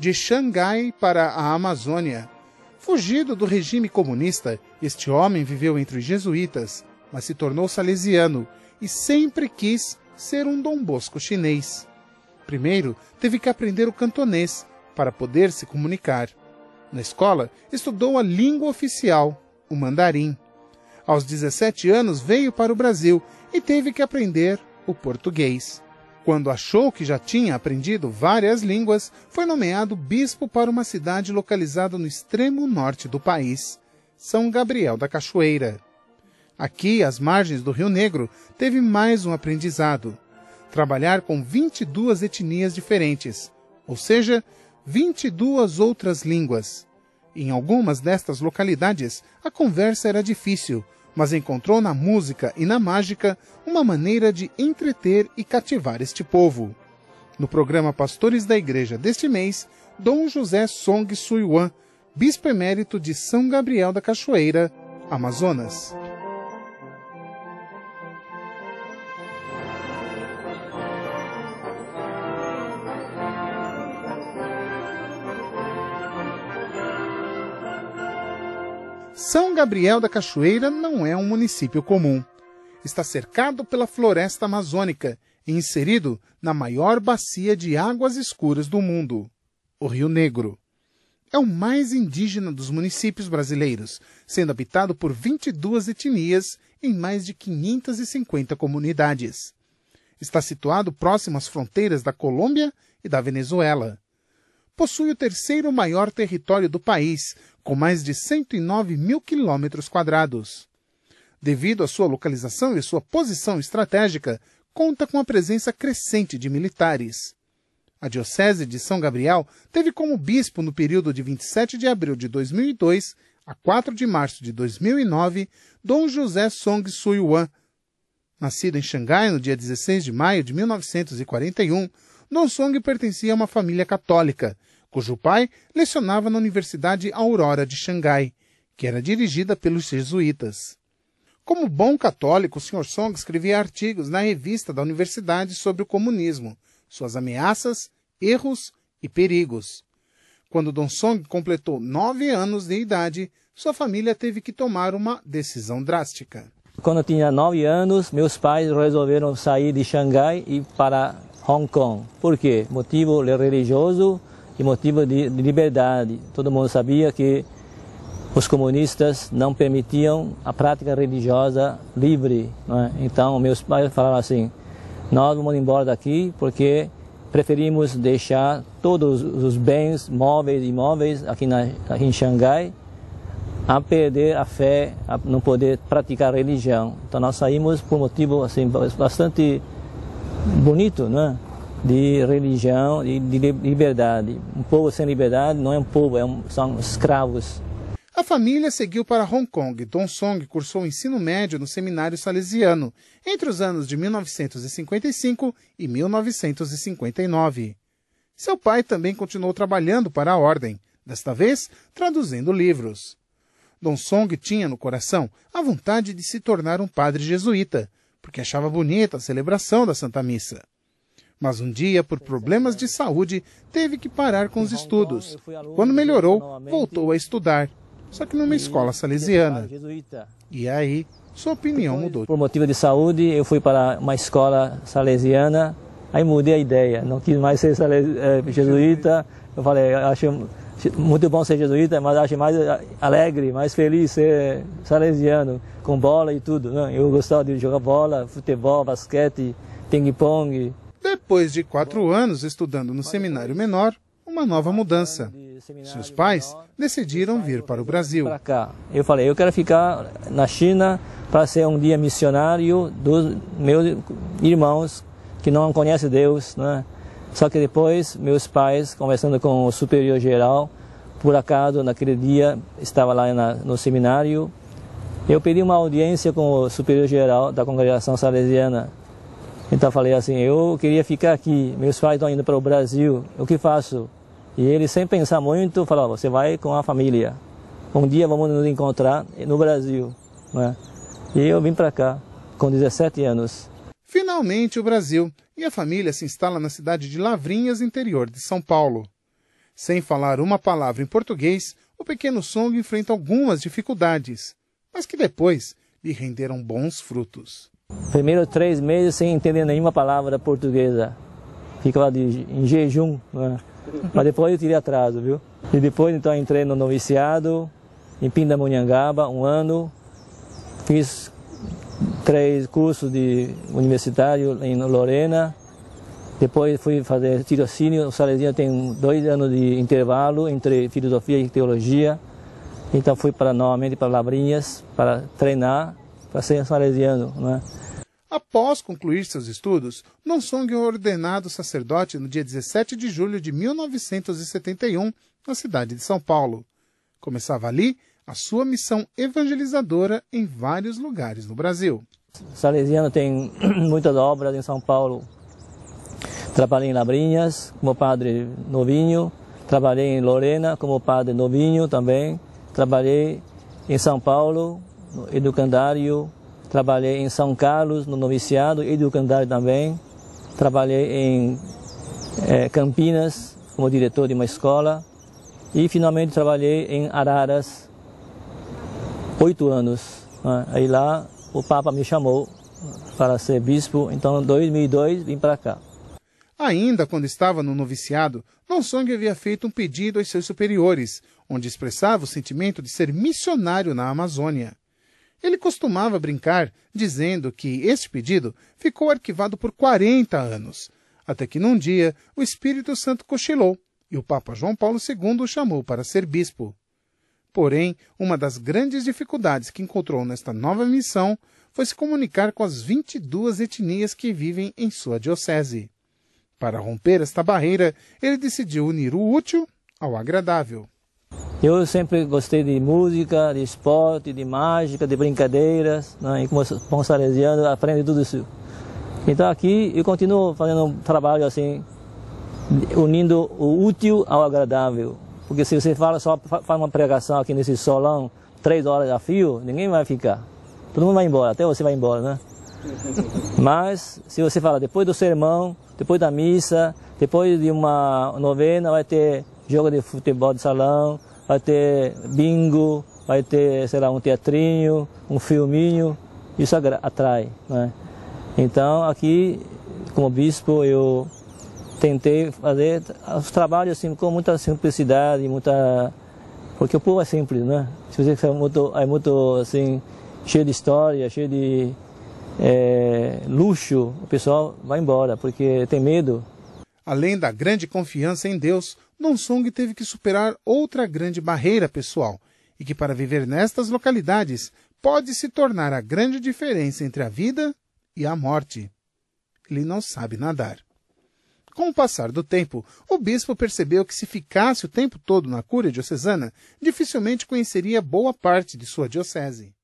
de Xangai para a Amazônia. Fugido do regime comunista, este homem viveu entre os jesuítas, mas se tornou salesiano e sempre quis ser um Dom Bosco chinês. Primeiro, teve que aprender o cantonês para poder se comunicar. Na escola, estudou a língua oficial, o mandarim. Aos 17 anos, veio para o Brasil e teve que aprender o português. Quando achou que já tinha aprendido várias línguas, foi nomeado bispo para uma cidade localizada no extremo norte do país, São Gabriel da Cachoeira. Aqui, às margens do Rio Negro, teve mais um aprendizado: trabalhar com 22 etnias diferentes, ou seja, 22 outras línguas. Em algumas destas localidades, a conversa era difícil, mas encontrou na música e na mágica uma maneira de entreter e cativar este povo. No programa Pastores da Igreja deste mês, Dom José Song Suiwan, bispo emérito de São Gabriel da Cachoeira, Amazonas. São Gabriel da Cachoeira não é um município comum. Está cercado pela floresta amazônica e inserido na maior bacia de águas escuras do mundo, o Rio Negro. É o mais indígena dos municípios brasileiros, sendo habitado por 22 etnias em mais de 550 comunidades. Está situado próximo às fronteiras da Colômbia e da Venezuela possui o terceiro maior território do país, com mais de 109 mil quilômetros quadrados. Devido à sua localização e sua posição estratégica, conta com a presença crescente de militares. A Diocese de São Gabriel teve como bispo no período de 27 de abril de 2002 a 4 de março de 2009 Dom José Song Suiyuan. Nascido em Xangai no dia 16 de maio de 1941, Dom Song pertencia a uma família católica cujo pai lecionava na Universidade Aurora de Xangai, que era dirigida pelos jesuítas. Como bom católico, o Sr. Song escrevia artigos na revista da universidade sobre o comunismo, suas ameaças, erros e perigos. Quando Don Song completou nove anos de idade, sua família teve que tomar uma decisão drástica. Quando eu tinha nove anos, meus pais resolveram sair de Xangai e para Hong Kong. Por quê? Motivo religioso e motivo de liberdade. Todo mundo sabia que os comunistas não permitiam a prática religiosa livre. É? Então, meus pais falaram assim: nós vamos embora daqui porque preferimos deixar todos os bens móveis e imóveis aqui, na, aqui em Xangai a perder a fé, a não poder praticar religião. Então nós saímos por um motivo assim bastante bonito, não é? de religião, e de liberdade. Um povo sem liberdade não é um povo, é um, são escravos. A família seguiu para Hong Kong. Don Song cursou o ensino médio no seminário salesiano entre os anos de 1955 e 1959. Seu pai também continuou trabalhando para a ordem, desta vez traduzindo livros. Don Song tinha no coração a vontade de se tornar um padre jesuíta, porque achava bonita a celebração da Santa Missa mas um dia, por problemas de saúde, teve que parar com os estudos. Quando melhorou, voltou a estudar, só que numa escola salesiana. E aí, sua opinião mudou. Por motivo de saúde, eu fui para uma escola salesiana, aí mudei a ideia, não quis mais ser eh, jesuíta. Eu falei, acho muito bom ser jesuíta, mas acho mais eh, alegre, mais feliz ser salesiano, com bola e tudo. Eu gostava de jogar bola, futebol, basquete, ping-pong. Depois de quatro anos estudando no seminário menor, uma nova mudança. Seus pais decidiram vir para o Brasil. Eu falei, eu quero ficar na China para ser um dia missionário dos meus irmãos que não conhecem Deus, né? Só que depois, meus pais, conversando com o superior geral, por acaso, naquele dia, estava lá na, no seminário, eu pedi uma audiência com o superior geral da congregação salesiana então falei assim, eu queria ficar aqui, meus pais estão indo para o Brasil, o que faço? E ele, sem pensar muito, falou, você vai com a família. Um dia vamos nos encontrar no Brasil. Né? E eu vim para cá, com 17 anos. Finalmente o Brasil, e a família se instala na cidade de Lavrinhas, interior de São Paulo. Sem falar uma palavra em português, o pequeno Song enfrenta algumas dificuldades, mas que depois lhe renderam bons frutos. Primeiro três meses sem entender nenhuma palavra portuguesa. Ficava de, em jejum, né? mas depois eu tirei atraso, viu? E depois então entrei no noviciado, em Pindamonhangaba, um ano. Fiz três cursos de universitário em Lorena. Depois fui fazer tirocínio. O Salesiano tem dois anos de intervalo entre filosofia e teologia. Então fui para novamente para Labrinhas para treinar para tá ser salesiano. Né? Após concluir seus estudos, Nonsong é ordenado sacerdote no dia 17 de julho de 1971, na cidade de São Paulo. Começava ali a sua missão evangelizadora em vários lugares no Brasil. Salesiano tem muitas obras em São Paulo. Trabalhei em Labrinhas como padre novinho, trabalhei em Lorena como padre novinho também, trabalhei em São Paulo no educandário, trabalhei em São Carlos, no noviciado, educandário também. Trabalhei em é, Campinas, como diretor de uma escola. E finalmente trabalhei em Araras, oito anos. Né? Aí lá o Papa me chamou para ser bispo, então em 2002 vim para cá. Ainda quando estava no noviciado, Nonsong havia feito um pedido aos seus superiores, onde expressava o sentimento de ser missionário na Amazônia. Ele costumava brincar dizendo que este pedido ficou arquivado por 40 anos, até que num dia o Espírito Santo cochilou e o Papa João Paulo II o chamou para ser bispo. Porém, uma das grandes dificuldades que encontrou nesta nova missão foi se comunicar com as 22 etnias que vivem em sua diocese. Para romper esta barreira, ele decidiu unir o útil ao agradável. Eu sempre gostei de música, de esporte, de mágica, de brincadeiras, né? e como bom salesiano aprende tudo isso. Então aqui eu continuo fazendo um trabalho assim, unindo o útil ao agradável. Porque se você fala só faz uma pregação aqui nesse solão, três horas a fio, ninguém vai ficar. Todo mundo vai embora, até você vai embora, né? Mas se você fala depois do sermão, depois da missa, depois de uma novena, vai ter jogo de futebol de salão, vai ter bingo, vai ter, sei lá, um teatrinho, um filminho, isso atrai, né? Então, aqui, como bispo, eu tentei fazer os trabalhos assim, com muita simplicidade, muita... Porque o povo é simples, né? Se você é muito, é muito assim, cheio de história, cheio de é, luxo, o pessoal vai embora, porque tem medo. Além da grande confiança em Deus, Donsong teve que superar outra grande barreira pessoal, e que para viver nestas localidades pode se tornar a grande diferença entre a vida e a morte. Ele não sabe nadar. Com o passar do tempo, o bispo percebeu que se ficasse o tempo todo na curia diocesana, dificilmente conheceria boa parte de sua diocese.